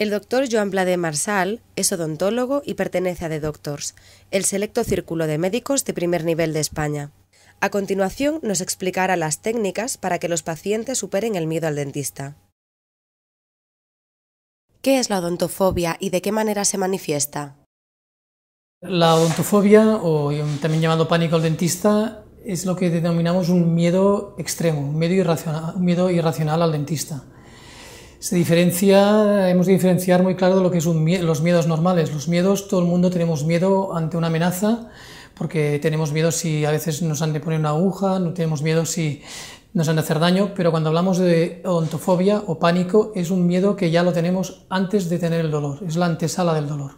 El doctor Joan Bladé Marsal es odontólogo y pertenece a The Doctors, el selecto círculo de médicos de primer nivel de España. A continuación nos explicará las técnicas para que los pacientes superen el miedo al dentista. ¿Qué es la odontofobia y de qué manera se manifiesta? La odontofobia, o también llamado pánico al dentista, es lo que denominamos un miedo extremo, un miedo irracional al dentista. Se diferencia, hemos de diferenciar muy claro de lo que son los miedos normales. Los miedos, todo el mundo tenemos miedo ante una amenaza, porque tenemos miedo si a veces nos han de poner una aguja, no tenemos miedo si nos han de hacer daño, pero cuando hablamos de ontofobia o pánico, es un miedo que ya lo tenemos antes de tener el dolor, es la antesala del dolor.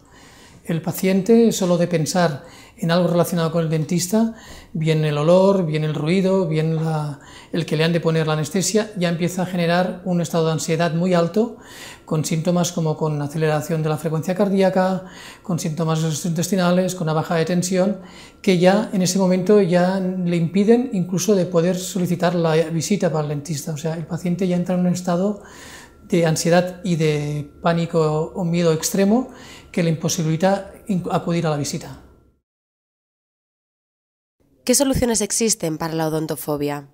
El paciente, solo de pensar en algo relacionado con el dentista, bien el olor, bien el ruido, bien el que le han de poner la anestesia, ya empieza a generar un estado de ansiedad muy alto, con síntomas como con aceleración de la frecuencia cardíaca, con síntomas intestinales, con una baja de tensión, que ya en ese momento ya le impiden incluso de poder solicitar la visita para el dentista. O sea, el paciente ya entra en un estado de ansiedad y de pánico o miedo extremo que le imposibilita acudir a la visita. ¿Qué soluciones existen para la odontofobia?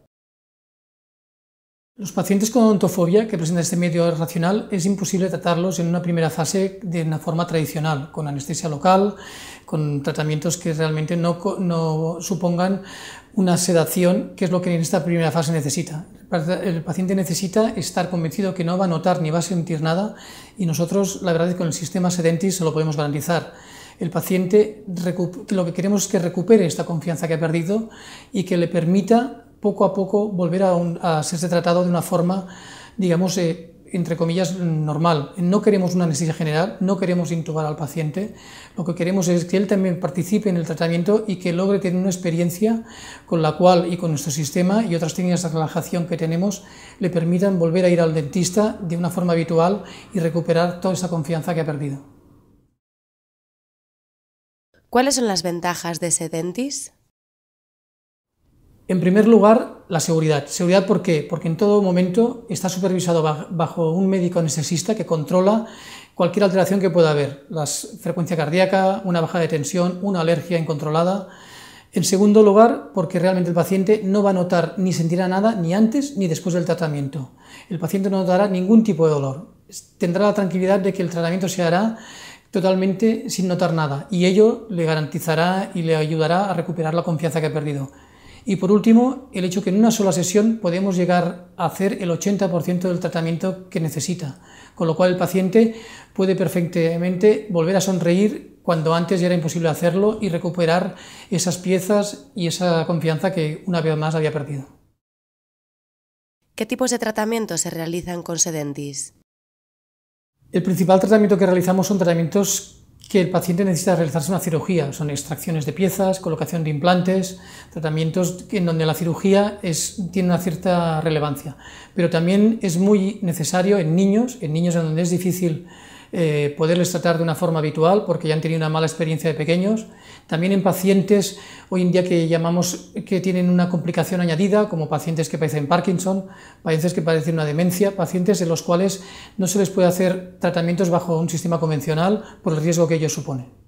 Los pacientes con odontofobia que presentan este medio racional es imposible tratarlos en una primera fase de una forma tradicional, con anestesia local, con tratamientos que realmente no, no supongan una sedación, que es lo que en esta primera fase necesita. El paciente necesita estar convencido que no va a notar ni va a sentir nada y nosotros, la verdad, es que con el sistema Sedentis se lo podemos garantizar el paciente lo que queremos es que recupere esta confianza que ha perdido y que le permita poco a poco volver a, serse tratado de una forma, digamos, eh, entre comillas, normal. No queremos una anestesia general, no queremos intubar al paciente, lo que queremos es que él también participe en el tratamiento y que logre tener una experiencia con la cual y con nuestro sistema y otras técnicas de relajación que tenemos le permitan volver a ir al dentista de una forma habitual y recuperar toda esa confianza que ha perdido. ¿Cuáles son las ventajas de ese Sedentis? En primer lugar, la seguridad. ¿Seguridad por qué? Porque en todo momento está supervisado bajo un médico anestesista que controla cualquier alteración que pueda haber. La frecuencia cardíaca, una baja de tensión, una alergia incontrolada. En segundo lugar, porque realmente el paciente no va a notar ni sentirá nada ni antes ni después del tratamiento. El paciente no notará ningún tipo de dolor. Tendrá la tranquilidad de que el tratamiento se hará totalmente sin notar nada y ello le garantizará y le ayudará a recuperar la confianza que ha perdido. Y por último, el hecho que en una sola sesión podemos llegar a hacer el 80% del tratamiento que necesita, con lo cual el paciente puede perfectamente volver a sonreír cuando antes ya era imposible hacerlo y recuperar esas piezas y esa confianza que una vez más había perdido. ¿Qué tipos de tratamientos se realizan con Sedentis? El principal tratamiento que realizamos son tratamientos que el paciente necesita realizarse una cirugía. Son extracciones de piezas, colocación de implantes, tratamientos en donde la cirugía tiene una cierta relevancia. Pero también es muy necesario en niños, en niños en donde es difícil eh, poderles tratar de una forma habitual porque ya han tenido una mala experiencia de pequeños. También en pacientes hoy en día que llamamos que tienen una complicación añadida, como pacientes que padecen Parkinson, pacientes que padecen una demencia, pacientes en los cuales no se les puede hacer tratamientos bajo un sistema convencional por el riesgo que ello supone.